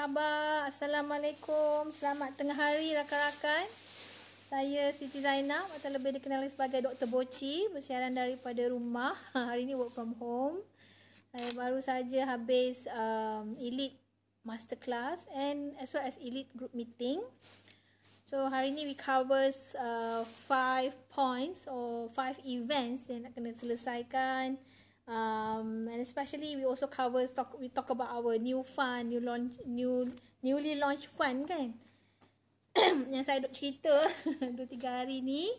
khabar? Assalamualaikum. Selamat tengah hari rakan-rakan. Saya Siti Zainab atau lebih dikenali sebagai Dr. Boci bersiaran daripada rumah. Hari ini work from home. Saya baru saja habis um, elite masterclass and as well as elite group meeting. So hari ini we covers uh, five points or five events yang nak kena selesaikan um, and especially we also cover talk we talk about our new fund new launch new newly launched fund kan yang saya duk cerita 2 3 hari ni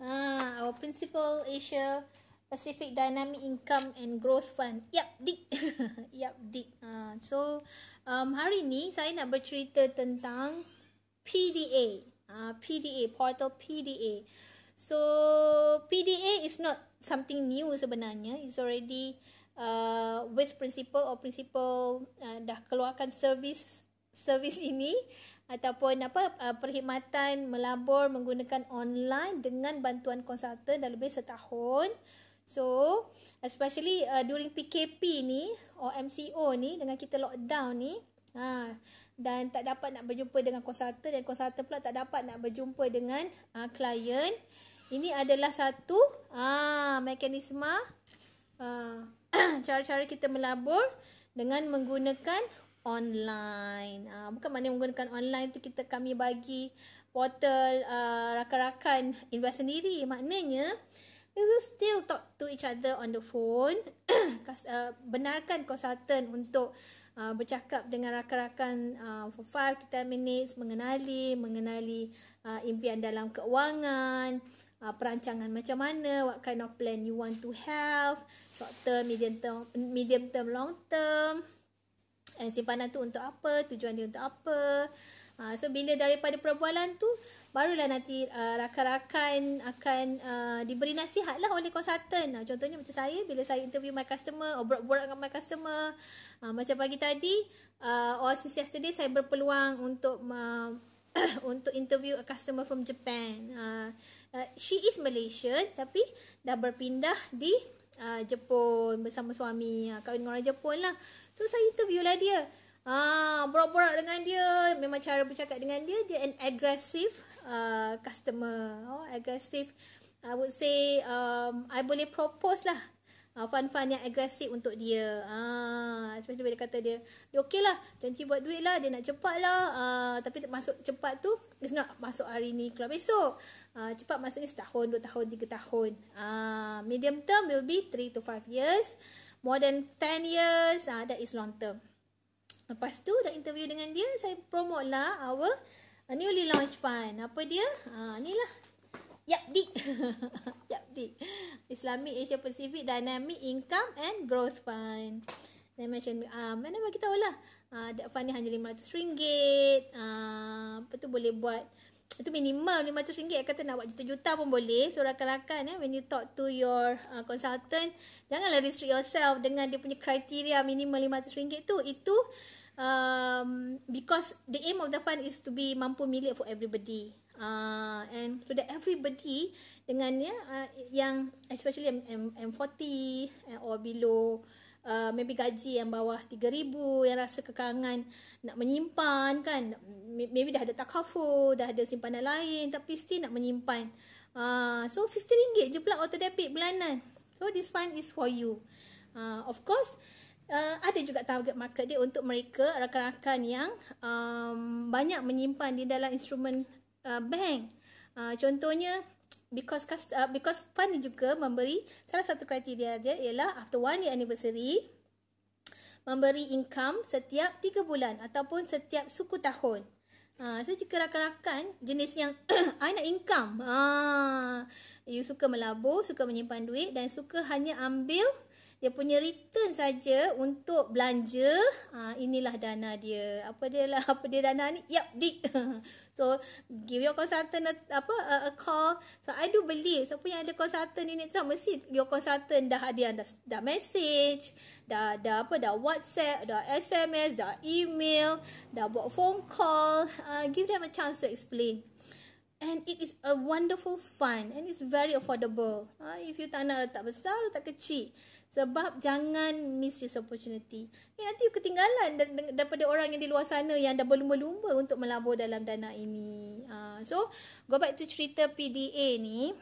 ah our principal asia Pacific Dynamic Income and Growth Fund. Yap, dik. yap, dik. Uh, so, um, hari ni saya nak bercerita tentang PDA. Uh, ah, PDA, portal PDA. So PDA is not something new sebenarnya. It's already uh, with principal or principal uh, dah keluarkan service service ini ataupun apa uh, perkhidmatan melabur menggunakan online dengan bantuan konsultan dah lebih setahun. So especially uh, during PKP ni or MCO ni dengan kita lockdown ni ha dan tak dapat nak berjumpa dengan konsultan dan konsultan pula tak dapat nak berjumpa dengan uh, klien. Ini adalah satu uh, ah, mekanisme uh, ah, cara-cara kita melabur dengan menggunakan online. Uh, bukan maknanya menggunakan online tu kita kami bagi portal uh, rakan-rakan invest sendiri. Maknanya we will still talk to each other on the phone. uh, benarkan konsultan untuk Uh, bercakap dengan rakan-rakan uh, for 5 to minutes mengenali mengenali uh, impian dalam keuangan uh, perancangan macam mana what kind of plan you want to have short term medium term medium term long term simpanan tu untuk apa tujuan dia untuk apa uh, so bila daripada perbualan tu barulah nanti uh, rakan-rakan akan uh, diberi nasihat lah oleh konsultan. Uh, contohnya macam saya, bila saya interview my customer, obrol-obrol dengan my customer, uh, macam pagi tadi, uh, or since yesterday, saya berpeluang untuk uh, untuk interview a customer from Japan. Uh, uh, she is Malaysian tapi dah berpindah di uh, Jepun bersama suami, uh, kawin dengan orang Jepun lah. So, saya interview lah dia. Ah, borak-borak dengan dia, memang cara bercakap dengan dia dia an aggressive uh, customer oh agresif, i would say um i boleh propose lah uh, fun fun yang agresif untuk dia ah sebab dia kata dia dia okay lah janji buat duit lah dia nak cepat lah uh, tapi masuk cepat tu it's not masuk hari ni keluar besok uh, cepat ni setahun dua tahun tiga tahun uh, medium term will be three to five years more than ten years ah uh, that is long term Lepas tu dah interview dengan dia, saya promote lah our Uh, ah, newly launch fund. Apa dia? Ha, ni lah. Yap yap Yapdi. Islamic Asia Pacific Dynamic Income and Growth Fund. Dan macam, uh, mana bagi tahu lah. Uh, that fund ni hanya RM500. Uh, apa tu boleh buat. Itu minimal RM500. Kata nak buat juta-juta pun boleh. So, rakan-rakan eh, when you talk to your uh, consultant, janganlah restrict yourself dengan dia punya kriteria minimal RM500 tu. Itu, itu um, because the aim of the fund is to be mampu milik for everybody. Uh, and so that everybody dengan ya uh, yang especially M, M, M40 eh, or below uh, maybe gaji yang bawah 3000 yang rasa kekangan nak menyimpan kan maybe dah ada takaful dah ada simpanan lain tapi still nak menyimpan uh, so 50 ringgit je pula auto debit bulanan so this fund is for you uh, of course Uh, ada juga target market dia untuk mereka rakan-rakan yang um, banyak menyimpan di dalam instrumen uh, bank. Uh, contohnya because cust- uh, because fund juga memberi salah satu kriteria dia ialah after one year anniversary memberi income setiap 3 bulan ataupun setiap suku tahun. Uh, so jika rakan-rakan jenis yang I nak income, uh, you suka melabur, suka menyimpan duit dan suka hanya ambil dia punya return saja untuk belanja ha, inilah dana dia apa dia lah apa dia dana ni yep di so give your consultant a, apa a, a, call so i do believe siapa yang ada consultant ini so mesti your consultant dah ada yang dah, dah message dah dah apa dah whatsapp dah sms dah email dah buat phone call uh, give them a chance to explain And it is a wonderful fun and it's very affordable. Uh, if you tak nak letak besar, letak kecil. Sebab jangan miss this opportunity. Ya, nanti you ketinggalan dan, dan, daripada orang yang di luar sana yang dah berlumba-lumba untuk melabur dalam dana ini. Uh, so, go back to cerita PDA ni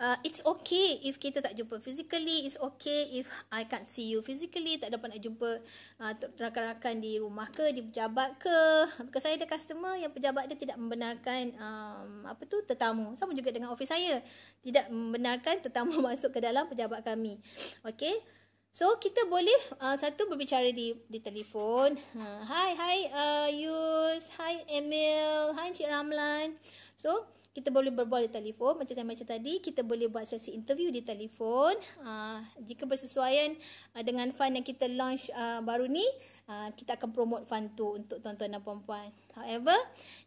uh, it's okay if kita tak jumpa physically it's okay if i can't see you physically tak dapat nak jumpa uh, rakan-rakan di rumah ke di pejabat ke because saya ada customer yang pejabat dia tidak membenarkan um, apa tu tetamu sama juga dengan office saya tidak membenarkan tetamu masuk ke dalam pejabat kami okay So kita boleh uh, satu berbicara di di telefon. Ha, hi hi uh, Yus, hi Emil, hi Cik Ramlan. So kita boleh berbual di telefon macam saya macam tadi kita boleh buat sesi interview di telefon uh, jika bersesuaian uh, dengan fund yang kita launch uh, baru ni uh, kita akan promote fun tu untuk tuan-tuan dan puan-puan. However,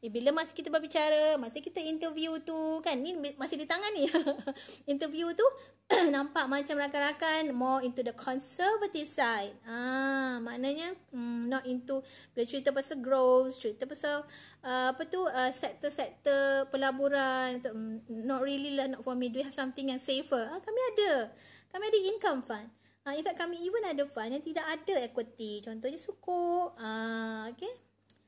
eh, bila masa kita berbicara, masa kita interview tu kan, ni masih di tangan ni. interview tu nampak macam rakan-rakan more into the conservative side. Ah, maknanya hmm, not into bila cerita pasal growth, cerita pasal uh, apa tu uh, ah, sektor-sektor pelaburan atau, um, not really lah not for me. Do you have something yang safer? Ah, kami ada. Kami ada income fund. Uh, in kami even ada fund yang tidak ada equity. Contohnya sukuk. Uh, okay.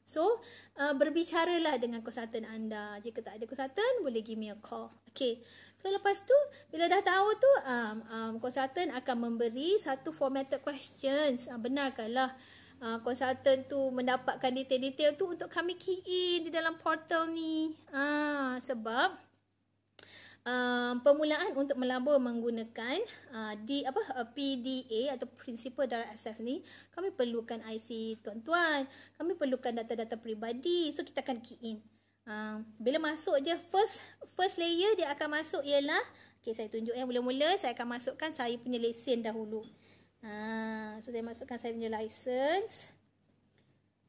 So, uh, berbicaralah dengan konsultan anda. Jika tak ada konsultan, boleh give me a call. Okay. So, lepas tu, bila dah tahu tu, um, um, konsultan akan memberi satu formatted questions. Uh, benarkanlah uh, konsultan tu mendapatkan detail-detail tu untuk kami key in di dalam portal ni. Uh, sebab... Ehm, permulaan untuk melabur menggunakan uh, ah, di apa ah, PDA atau Principal Direct Access ni kami perlukan IC tuan-tuan kami perlukan data-data peribadi so kita akan key in uh, bila masuk je first first layer dia akan masuk ialah okey saya tunjuk ya mula-mula saya akan masukkan saya punya lesen dahulu uh, so saya masukkan saya punya license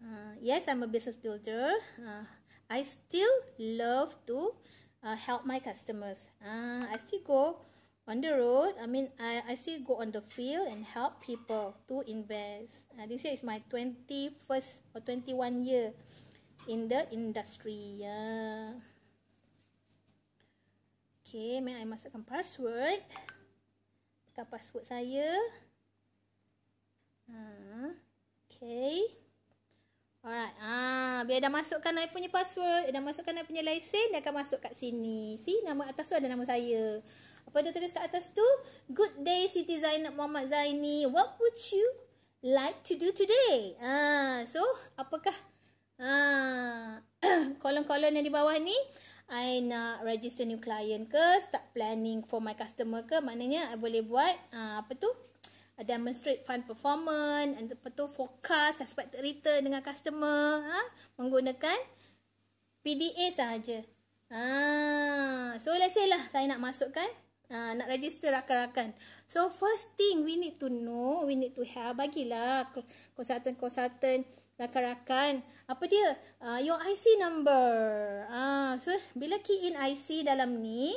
uh, yes I'm a business builder uh, I still love to uh, help my customers. Uh, I still go on the road. I mean, I, I still go on the field and help people to invest. Uh, this year is my twenty first or twenty one year in the industry. yeah Okay, may I masukkan password. Tekan password saya. Uh, Okay. Alright. Ah, bila dah masukkan I punya password, dah masukkan I punya lesen, dia akan masuk kat sini. si nama atas tu ada nama saya. Apa dia tulis kat atas tu? Good day, Siti Zainab Muhammad Zaini. What would you like to do today? Ah, so, apakah ah, kolon-kolon yang di bawah ni? I nak register new client ke? Start planning for my customer ke? Maknanya, I boleh buat ah, apa tu? uh, demonstrate fund performance and betul forecast, aspect return dengan customer ha menggunakan PDA sahaja. Ah, so let's say lah saya nak masukkan Uh, nak register rakan-rakan. So first thing we need to know, we need to have bagilah konsultan-konsultan rakan-rakan. Apa dia? Uh, your IC number. Ah, uh, so bila key in IC dalam ni.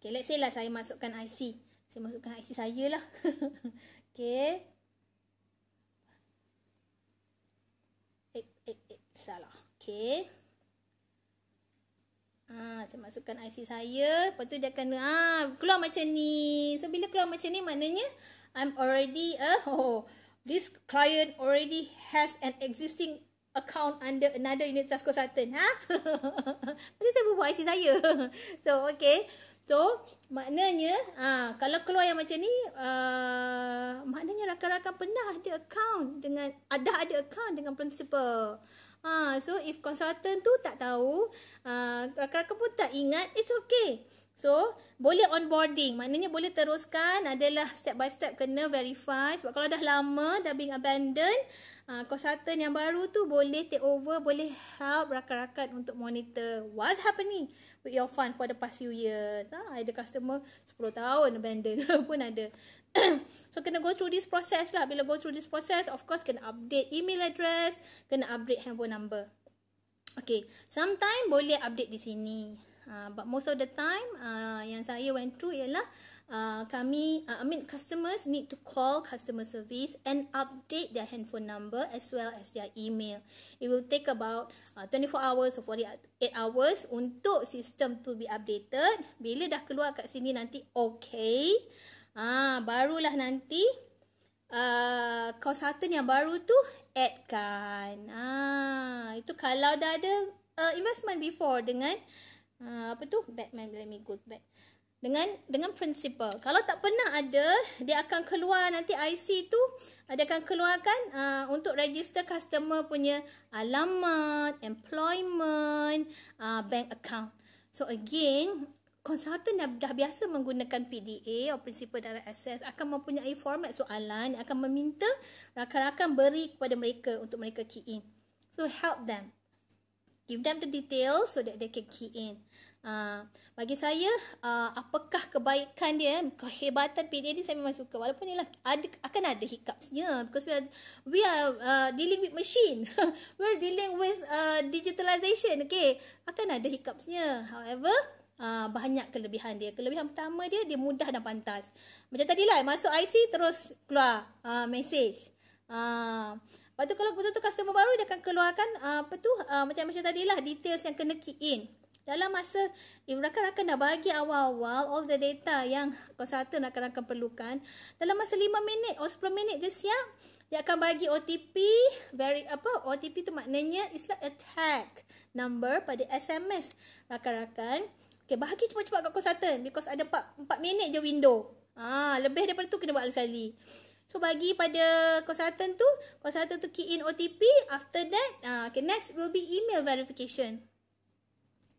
Okay, let's say lah saya masukkan IC. Saya masukkan IC saya lah. okay. Eh, eh, eh. Salah. Okay. Ha, ah, saya masukkan IC saya. Lepas tu dia akan ha, ah, keluar macam ni. So, bila keluar macam ni maknanya I'm already a... Uh, oh, this client already has an existing account under another unit task consultant. Ha? Tadi saya berbuat IC saya. so, okay. So, maknanya ha, kalau keluar yang macam ni, uh, maknanya rakan-rakan pernah ada account dengan, ada ada account dengan principal. Ha, so, if consultant tu tak tahu, uh, rakan-rakan pun tak ingat, it's okay. So, boleh onboarding. Maknanya boleh teruskan adalah step by step kena verify. Sebab kalau dah lama, dah being abandoned, uh, consultant yang baru tu boleh take over, boleh help rakan-rakan untuk monitor what's happening with your fund for the past few years. Ha, ada customer 10 tahun abandon pun ada. so, kena go through this process lah. Bila go through this process, of course, kena update email address, kena update handphone number. Okay, sometimes boleh update di sini. Uh, but most of the time, uh, yang saya went through ialah uh, kami, uh, I mean customers need to call customer service and update their handphone number as well as their email. It will take about uh, 24 hours or 48 hours untuk sistem to be updated. Bila dah keluar kat sini nanti okay. Ah, uh, barulah nanti uh, call yang baru tu add kan. Ah, uh, itu kalau dah ada uh, investment before dengan uh, apa tu? Batman, let me go back dengan dengan prinsipal. Kalau tak pernah ada, dia akan keluar nanti IC tu dia akan keluarkan uh, untuk register customer punya alamat, employment, uh, bank account. So again, konsultan dah, dah biasa menggunakan PDA atau prinsipal direct access akan mempunyai format soalan akan meminta rakan-rakan beri kepada mereka untuk mereka key in. So help them. Give them the details so that they can key in. Ah, bagi saya uh, apakah kebaikan dia kehebatan PDA ni saya memang suka walaupun ialah ada akan ada hiccupsnya because we are we are uh, dealing with machine we are dealing with uh, digitalization okay akan ada hiccupsnya however uh, banyak kelebihan dia kelebihan pertama dia dia mudah dan pantas macam tadi lah, masuk IC terus keluar uh, message uh, Lepas tu kalau betul-betul customer baru dia akan keluarkan uh, apa tu uh, macam macam lah, details yang kena key in dalam masa if rakan-rakan dah bagi awal-awal all the data yang kau rakan-rakan perlukan dalam masa 5 minit or 10 minit dia siap dia akan bagi OTP very apa OTP tu maknanya is like attack number pada SMS rakan-rakan okey bagi cepat-cepat kat kau because ada 4, 4 minit je window ah lebih daripada tu kena buat sekali So bagi pada consultant tu, consultant tu key in OTP, after that, uh, okay, next will be email verification.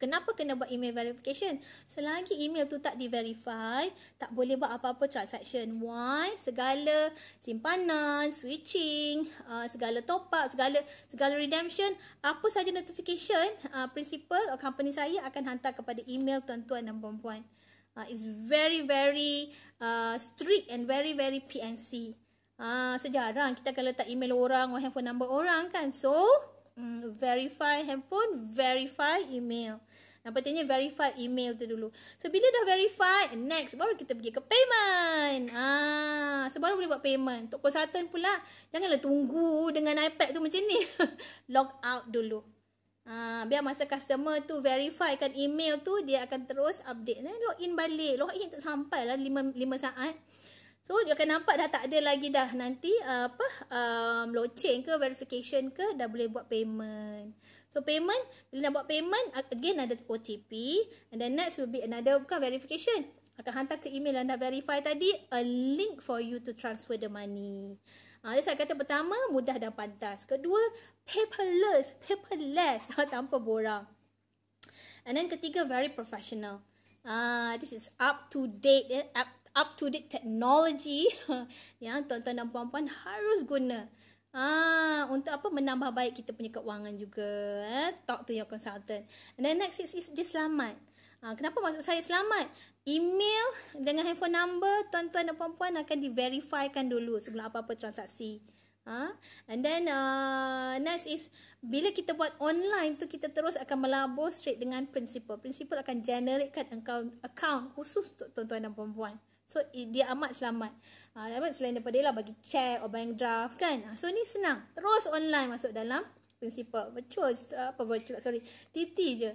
Kenapa kena buat email verification? Selagi email tu tak diverify, tak boleh buat apa-apa transaction. Why? Segala simpanan, switching, uh, segala top up, segala segala redemption, apa saja notification, uh, principal atau company saya akan hantar kepada email tuan-tuan dan puan-puan. Uh, it's very very uh, strict and very very PNC. uh, sejarang so kita akan letak email orang, handphone number orang kan. So, Mm, verify handphone, verify email. Yang pentingnya verify email tu dulu. So bila dah verify, next baru kita pergi ke payment. Ah, so baru boleh buat payment. Untuk consultant pula, janganlah tunggu dengan iPad tu macam ni. Log out dulu. Ah, biar masa customer tu verify kan email tu, dia akan terus update. Nah, log in balik. Log in tak sampai lah 5, 5 saat. So dia akan nampak dah tak ada lagi dah nanti uh, apa um, blockchain ke verification ke dah boleh buat payment. So payment, bila nak buat payment, again ada OTP. And then next will be another, bukan verification. Akan hantar ke email anda verify tadi, a link for you to transfer the money. Ha, saya kata pertama, mudah dan pantas. Kedua, paperless, paperless, ha, tanpa borang. And then ketiga, very professional. Ah, uh, this is up to date, eh? up, up to date technology yang tuan-tuan dan puan-puan harus guna. Ah, untuk apa menambah baik kita punya kewangan juga. Eh? Talk to your consultant. And then next is, is dia selamat. Ah, kenapa maksud saya selamat? Email dengan handphone number tuan-tuan dan puan-puan akan diverifikan dulu sebelum apa-apa transaksi. Ah, and then uh, next is bila kita buat online tu kita terus akan melabur straight dengan principal. Principal akan generatekan account, account khusus untuk tuan-tuan dan puan-puan. So dia amat selamat. Ha, selain daripada dia lah bagi check or bank draft kan. Ah, so ni senang. Terus online masuk dalam prinsipal. Virtual. Apa virtual? Sorry. TT je.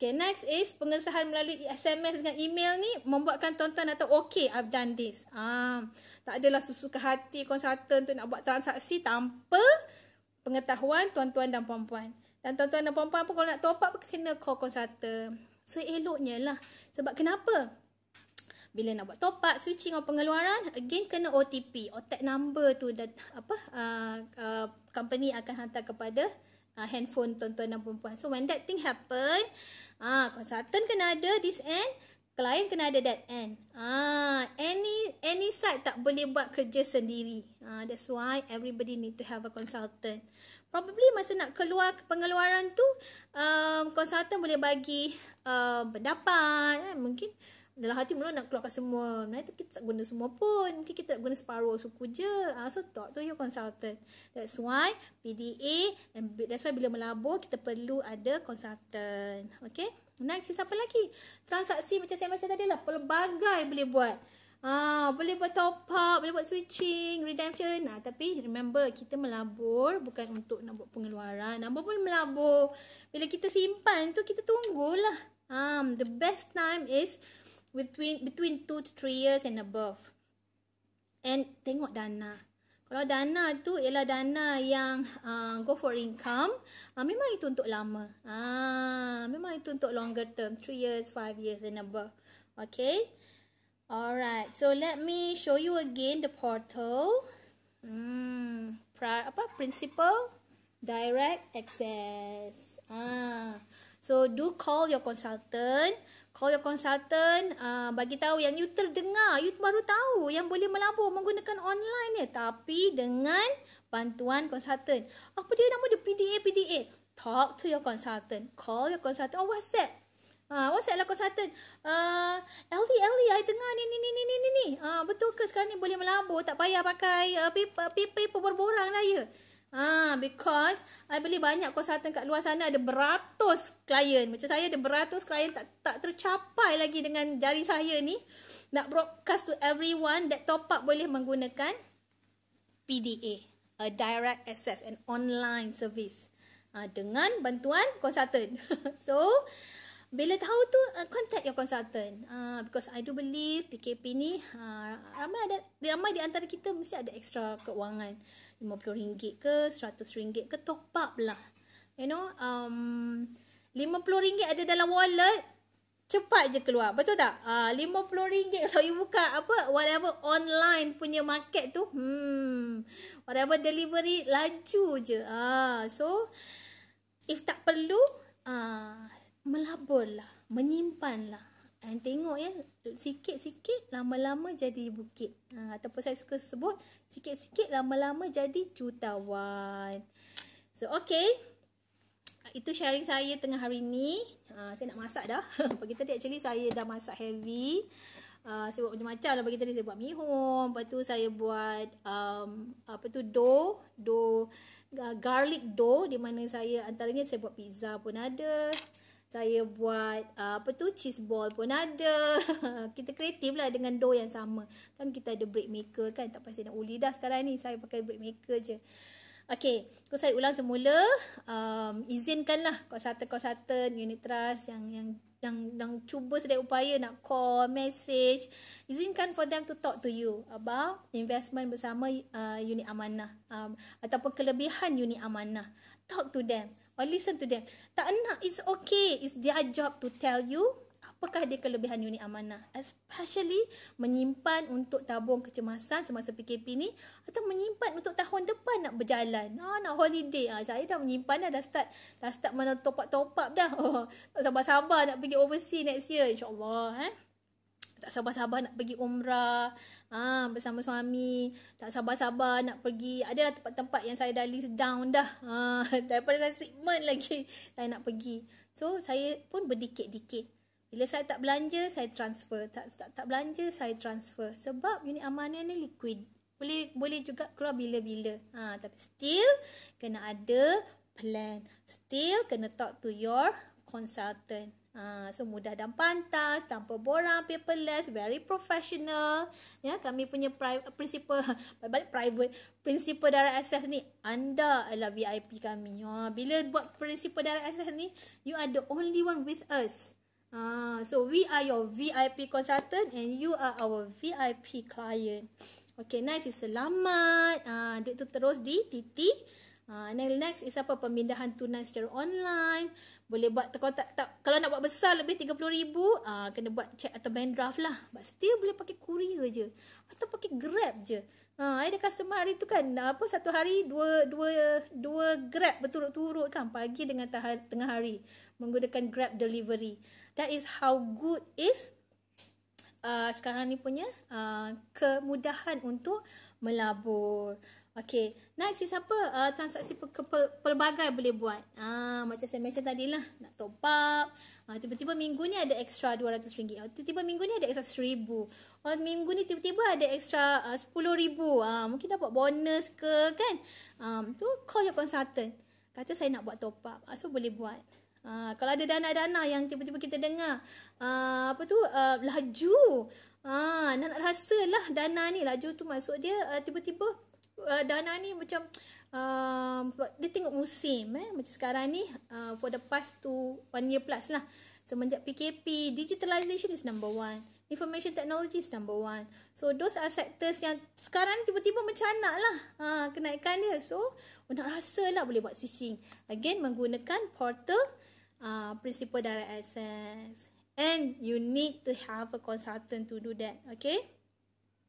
Okay next is pengesahan melalui SMS dengan email ni membuatkan tuan-tuan atau okay I've done this. Ah, tak adalah ke hati konsultan tu nak buat transaksi tanpa pengetahuan tuan-tuan dan puan-puan. Dan tuan-tuan dan puan-puan pun kalau nak top up kena call konsultan. Seeloknya lah. Sebab kenapa? bila nak buat top up switching atau pengeluaran again kena OTP OTP number tu dan apa uh, uh, company akan hantar kepada uh, handphone tuan-tuan dan perempuan so when that thing happen ah uh, consultant kena ada this end klien kena ada that end ah uh, any any side tak boleh buat kerja sendiri ah uh, that's why everybody need to have a consultant Probably masa nak keluar pengeluaran tu, um, konsultan boleh bagi um, pendapat. Eh, mungkin dalam hati mula nak keluarkan semua. Nah itu kita tak guna semua pun. Mungkin kita tak guna separuh suku je. Ah uh, so talk to your consultant. That's why PDA and that's why bila melabur kita perlu ada consultant. Okay? Next siapa lagi? Transaksi macam saya macam tadi lah pelbagai boleh buat. Ah, boleh buat top up, boleh buat switching, redemption. Nah, uh, tapi remember kita melabur bukan untuk nak buat pengeluaran. Nampak pun melabur. Bila kita simpan tu kita tunggulah. Um, the best time is between between two to three years and above. And tengok dana. Kalau dana tu ialah dana yang uh, go for income, uh, memang itu untuk lama. Ah, uh, memang itu untuk longer term, three years, five years and above. Okay? Alright, so let me show you again the portal. Hmm, pri- apa principal direct access. Ah. Uh, so do call your consultant. Call yang konsultan uh, bagi tahu yang you terdengar, you baru tahu yang boleh melabur menggunakan online ni tapi dengan bantuan konsultan. Apa dia nama dia PDA PDA? Talk to your consultant. Call your consultant or WhatsApp. uh, WhatsApp lah consultant. Ah, uh, LV LV I dengar ni ni ni ni ni ni. uh, betul ke sekarang ni boleh melabur tak payah pakai uh, paper paper, paper borang lah ya. Yeah? Ha, because I beli banyak konsultan kat luar sana ada beratus klien. Macam saya ada beratus klien tak tak tercapai lagi dengan jari saya ni. Nak broadcast to everyone that top up boleh menggunakan PDA. A direct access and online service. Ha, dengan bantuan konsultan. so, bila tahu tu, uh, contact your consultant. Uh, because I do believe PKP ni, uh, ramai, ada, ramai di antara kita mesti ada extra keuangan. RM50 ke RM100 ke top up lah. You know, um, RM50 ada dalam wallet, cepat je keluar. Betul tak? RM50 ah, uh, kalau you buka apa, whatever online punya market tu, hmm, whatever delivery, laju je. Uh, so, if tak perlu, uh, menyimpan lah. And ah, tengok ya, sikit-sikit lama-lama jadi bukit. Ha, ataupun saya suka sebut, sikit-sikit lama-lama jadi jutawan. So, okay. Itu sharing saya tengah hari ni. Ha, saya nak masak dah. Pagi tadi actually saya dah masak heavy. Uh, saya buat macam-macam lah. Bagi tadi saya buat mihun. Lepas tu saya buat um, apa tu dough. Dough. Uh, garlic dough. Di mana saya antaranya saya buat pizza pun ada saya buat uh, apa tu cheese ball pun ada. kita kreatif lah dengan dough yang sama. Kan kita ada bread maker kan. Tak pasti nak uli dah sekarang ni. Saya pakai bread maker je. Okay. So saya ulang semula. Um, izinkanlah kau konsultan unit trust yang, yang yang yang cuba sedaya upaya nak call, message. Izinkan for them to talk to you about investment bersama uh, unit amanah. Um, ataupun kelebihan unit amanah. Talk to them or listen to them. Tak nak, it's okay. It's their job to tell you apakah dia kelebihan unit amanah. Especially menyimpan untuk tabung kecemasan semasa PKP ni atau menyimpan untuk tahun depan nak berjalan. Oh nak holiday. Ah, saya dah menyimpan dah, dah start, dah start mana top up-top up dah. Oh, sabar-sabar nak pergi overseas next year. InsyaAllah. Eh? tak sabar-sabar nak pergi umrah ah ha, bersama suami tak sabar-sabar nak pergi Ada lah tempat-tempat yang saya dah list down dah ha, daripada saya treatment lagi tak nak pergi so saya pun berdikit-dikit bila saya tak belanja saya transfer tak tak, tak belanja saya transfer sebab unit amanah ni liquid boleh boleh juga keluar bila-bila ha, tapi still kena ada plan still kena talk to your consultant Ha, so mudah dan pantas, tanpa borang, paperless, very professional. Ya, kami punya pri- principal, balik private, principal darat access ni, anda adalah VIP kami. Ha, bila buat principal darah access ni, you are the only one with us. Ha, so we are your VIP consultant and you are our VIP client. Okay, nice. Selamat. Ha, ah, duit tu terus di titik. Ha, and then next is apa? Pemindahan tunai secara online. Boleh buat terkotak tak? Kalau nak buat besar lebih RM30,000, ha, kena buat check atau bank draft lah. But still boleh pakai courier je. Atau pakai grab je. Ha, ada customer hari tu kan, apa satu hari dua dua dua grab berturut-turut kan. Pagi dengan tengah hari. Menggunakan grab delivery. That is how good is uh, sekarang ni punya uh, kemudahan untuk melabur. Okay, next is apa? Uh, transaksi pe- ke- pelbagai boleh buat. Ah, macam saya mention tadi lah, nak top up. Uh, tiba-tiba minggu ni ada extra RM200. Uh, ah, tiba-tiba minggu ni ada extra RM1,000. Oh, ah, minggu ni tiba-tiba ada extra uh, RM10,000. Uh, mungkin dapat bonus ke kan? Ah tu call your consultant. Kata saya nak buat top up. Uh, so boleh buat. Uh, kalau ada dana-dana yang tiba-tiba kita dengar uh, apa tu uh, laju ah uh, nak rasalah dana ni laju tu maksud dia uh, tiba-tiba uh, Dana ni macam uh, dia tengok musim eh macam sekarang ni uh, for the past to one year plus lah semenjak PKP digitalization is number one information technology is number one so those are sectors yang sekarang tiba tiba macam nak lah uh, kenaikan dia so nak rasa lah boleh buat switching again menggunakan portal uh, principal direct access and you need to have a consultant to do that okay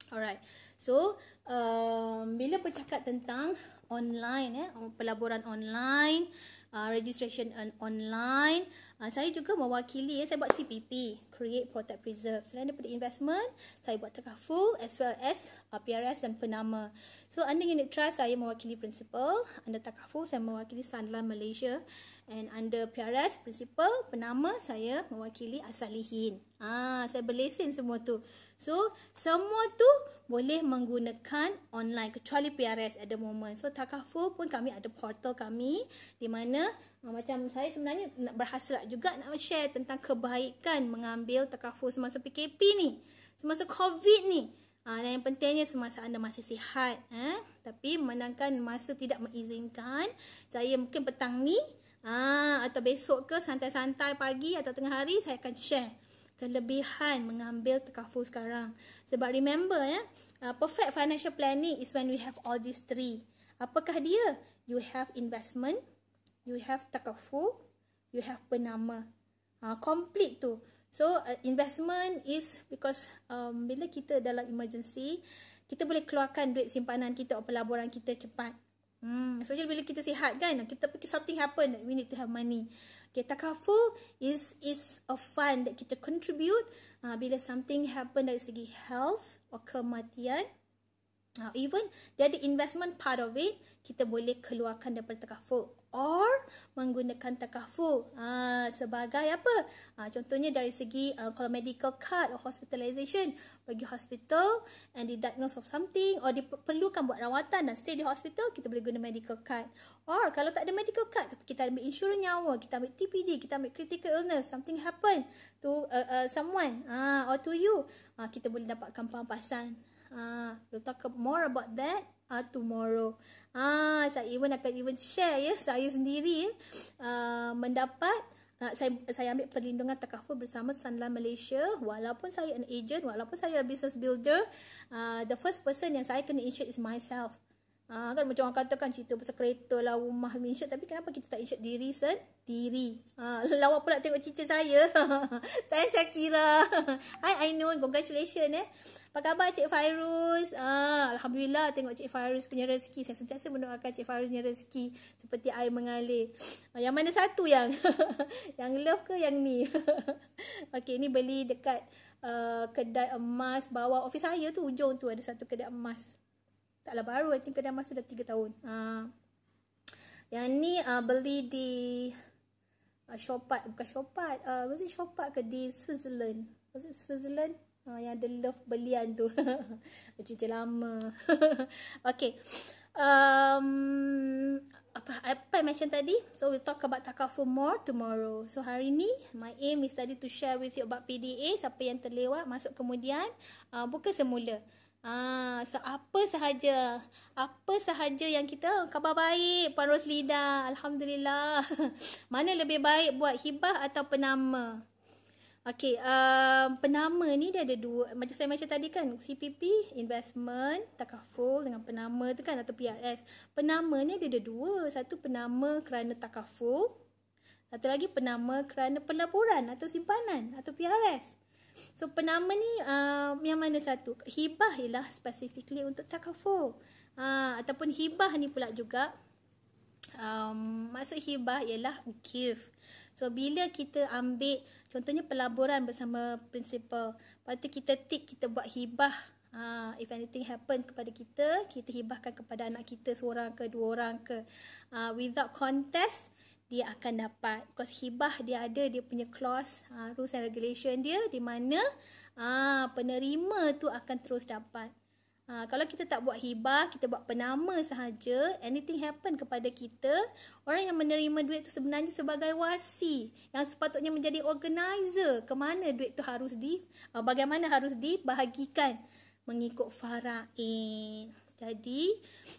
Alright. So, um, bila bercakap tentang online, eh, oh, pelaburan online, uh, registration online, uh, saya juga mewakili, eh, saya buat CPP, Create Protect Preserve. Selain daripada investment, saya buat takaful as well as uh, PRS dan penama. So, under unit trust, saya mewakili principal. Under takaful, saya mewakili Sandlan Malaysia. And under PRS, principal, penama, saya mewakili Asalihin. Ah, saya berlesen semua tu. So, semua tu boleh menggunakan online kecuali PRS at the moment. So, takaful pun kami ada portal kami di mana ah, macam saya sebenarnya nak berhasrat juga nak share tentang kebaikan mengambil takaful semasa PKP ni. Semasa COVID ni. Aa, ah, dan yang pentingnya semasa anda masih sihat. Eh? Tapi menangkan masa tidak mengizinkan. Saya mungkin petang ni aa, ah, atau besok ke santai-santai pagi atau tengah hari saya akan share kelebihan mengambil takaful sekarang. Sebab remember ya, yeah, uh, perfect financial planning is when we have all these three. Apakah dia? You have investment, you have takaful, you have penama. Uh, complete tu. So uh, investment is because um, bila kita dalam emergency, kita boleh keluarkan duit simpanan kita atau pelaburan kita cepat. Hmm, especially bila kita sihat kan, kita pergi something happen, we need to have money. Okay, takaful is is a fund that kita contribute uh, bila something happen dari segi health or kematian. Uh, even dia ada investment part of it, kita boleh keluarkan daripada takaful or menggunakan takaful ha, sebagai apa? Ha, contohnya dari segi uh, kalau medical card or hospitalization pergi hospital and di diagnose of something or diperlukan buat rawatan dan stay di hospital kita boleh guna medical card or kalau tak ada medical card tapi kita ambil insurans nyawa kita ambil TPD kita ambil critical illness something happen to uh, uh, someone uh, or to you uh, kita boleh dapatkan pampasan Ah, we'll talk more about that uh, tomorrow. Ah, saya even akan even share ya saya sendiri ya, uh, mendapat uh, saya saya ambil perlindungan takaful bersama Sunland Malaysia walaupun saya an agent walaupun saya a business builder uh, the first person yang saya kena insure is myself. Ha, kan macam orang kata kan cerita pasal kereta lah, rumah, insured. Tapi kenapa kita tak insured diri sendiri? Ha, lawa pula tengok cerita saya. Tanya Syakira. Hi i know congratulations eh. Apa khabar Cik Fairuz? Ha, Alhamdulillah tengok Cik Fairuz punya rezeki. Saya sentiasa mendoakan Cik Fairuz punya rezeki. Seperti air mengalir. Ha, yang mana satu yang? yang love ke yang ni? okay, ni beli dekat uh, kedai emas bawah office saya tu. Ujung tu ada satu kedai emas taklah baru I think kedai masuk dah 3 tahun uh, Yang ni uh, beli di uh, Shopat Bukan Shopat uh, Was it Shopat ke di Switzerland Was it Switzerland uh, Yang ada love belian tu Cincin lama Okay um, apa, apa yang macam tadi So we'll talk about takaful more tomorrow So hari ni My aim is tadi to share with you about PDA Siapa yang terlewat Masuk kemudian uh, Buka semula Ah, so apa sahaja, apa sahaja yang kita khabar baik Puan Roslida, Alhamdulillah. Mana lebih baik buat hibah atau penama? okay, um, penama ni dia ada dua. Macam saya macam tadi kan, CPP, investment, takaful dengan penama tu kan atau PRS. Penama ni dia ada dua. Satu penama kerana takaful. Satu lagi penama kerana pelaburan atau simpanan atau PRS. So penama ni uh, yang mana satu? Hibah ialah specifically untuk takaful. Uh, ataupun hibah ni pula juga. Um, maksud hibah ialah gift. So bila kita ambil contohnya pelaburan bersama principal. Lepas tu kita tick kita buat hibah. Uh, if anything happen kepada kita, kita hibahkan kepada anak kita seorang ke dua orang ke. Uh, without contest, dia akan dapat because hibah dia ada dia punya clause ha, rules and regulation dia di mana ha, penerima tu akan terus dapat ha, kalau kita tak buat hibah kita buat penama sahaja anything happen kepada kita orang yang menerima duit tu sebenarnya sebagai wasi yang sepatutnya menjadi organizer ke mana duit tu harus di bagaimana harus dibahagikan mengikut faraid jadi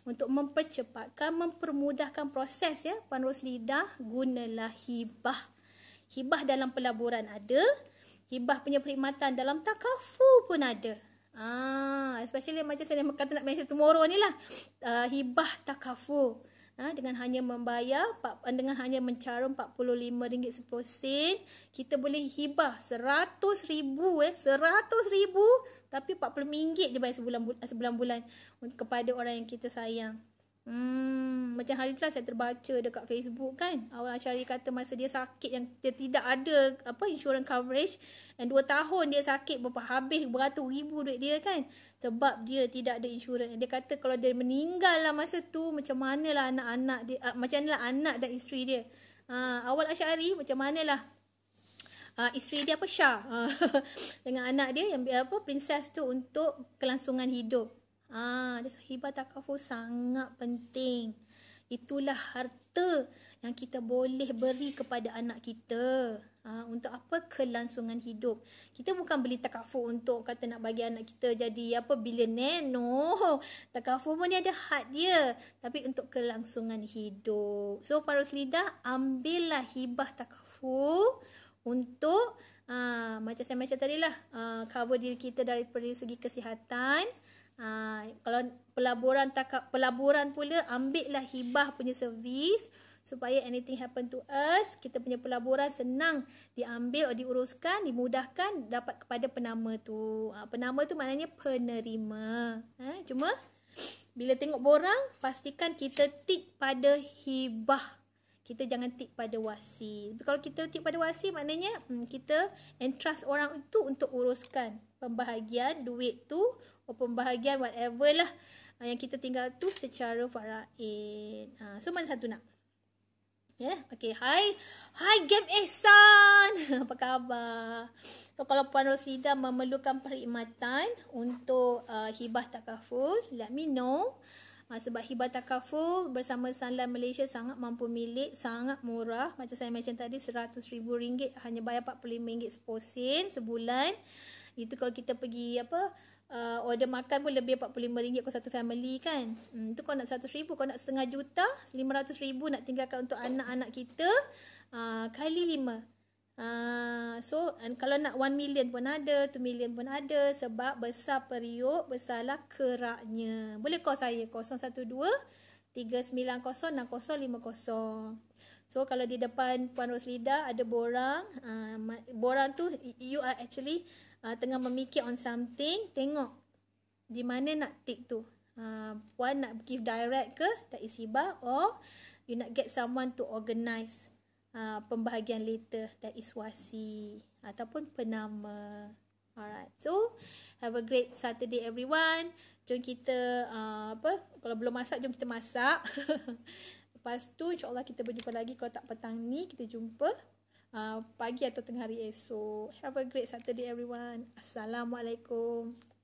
untuk mempercepatkan mempermudahkan proses ya penerus lidah gunalah hibah. Hibah dalam pelaburan ada, hibah punya perkhidmatan dalam takafu pun ada. Ah, especially macam saya nak kata nak mention tomorrow ni lah. Uh, hibah takafu Ha, ah, dengan hanya membayar eh, dengan hanya mencarum RM45.10 kita boleh hibah RM100,000 eh RM100,000 tapi RM40 je bayar sebulan-bulan kepada orang yang kita sayang. Hmm, macam hari tu lah saya terbaca dekat Facebook kan. Awal Asyari kata masa dia sakit yang dia tidak ada apa insurance coverage. Dan dua tahun dia sakit berapa habis beratus ribu duit dia kan. Sebab dia tidak ada insurance. Dia kata kalau dia meninggal lah masa tu macam manalah anak-anak dia. Uh, macam manalah anak dan isteri dia. Uh, awal Asyari macam manalah uh, isteri dia apa Shah uh, dengan anak dia yang apa princess tu untuk kelangsungan hidup. Ah, uh, so hibah takaful sangat penting. Itulah harta yang kita boleh beri kepada anak kita. Ha, untuk apa kelangsungan hidup kita bukan beli takaful untuk kata nak bagi anak kita jadi apa billionaire no takaful pun dia ada had dia tapi untuk kelangsungan hidup so para lidah ambillah hibah takaful untuk uh, macam saya macam tadi lah uh, ah, cover diri kita dari segi kesihatan uh, kalau pelaburan tak pelaburan pula ambil lah hibah punya servis supaya anything happen to us kita punya pelaburan senang diambil atau diuruskan dimudahkan dapat kepada penama tu uh, penama tu maknanya penerima eh, cuma bila tengok borang pastikan kita tick pada hibah kita jangan tip pada wasi. Tapi kalau kita tip pada wasi maknanya hmm, kita entrust orang itu untuk uruskan pembahagian duit tu atau pembahagian whatever lah uh, yang kita tinggal tu secara faraid. Ha, so mana satu nak? Ya, yeah? okay. Hi, hi, Game Ehsan. Apa khabar? So, kalau Puan Roslida memerlukan perkhidmatan untuk uh, hibah takaful, let me know. Ha, sebab hibah takaful bersama Sunlan Malaysia sangat mampu milik, sangat murah. Macam saya macam tadi rm ringgit hanya bayar RM45 seposin sebulan. Itu kalau kita pergi apa uh, order makan pun lebih RM45 kalau satu family kan. Hmm, itu kalau nak RM100,000, kalau nak setengah juta, RM500,000 nak tinggalkan untuk anak-anak kita uh, kali lima. Ah, so and kalau nak 1 million pun ada 2 million pun ada sebab besar periuk besarlah keraknya boleh call saya 012 390 So kalau di depan Puan Roslida ada borang uh, Borang tu you are actually uh, Tengah memikir on something Tengok di mana nak tick tu uh, Puan nak give direct ke Tak isi bar Or you nak get someone to organize Ah, pembahagian letter dan iswasi ataupun penama. Alright. So, have a great Saturday everyone. Jom kita uh, apa? Kalau belum masak, jom kita masak. Lepas tu insya kita berjumpa lagi kalau tak petang ni kita jumpa uh, pagi atau tengah hari esok. Have a great Saturday everyone. Assalamualaikum.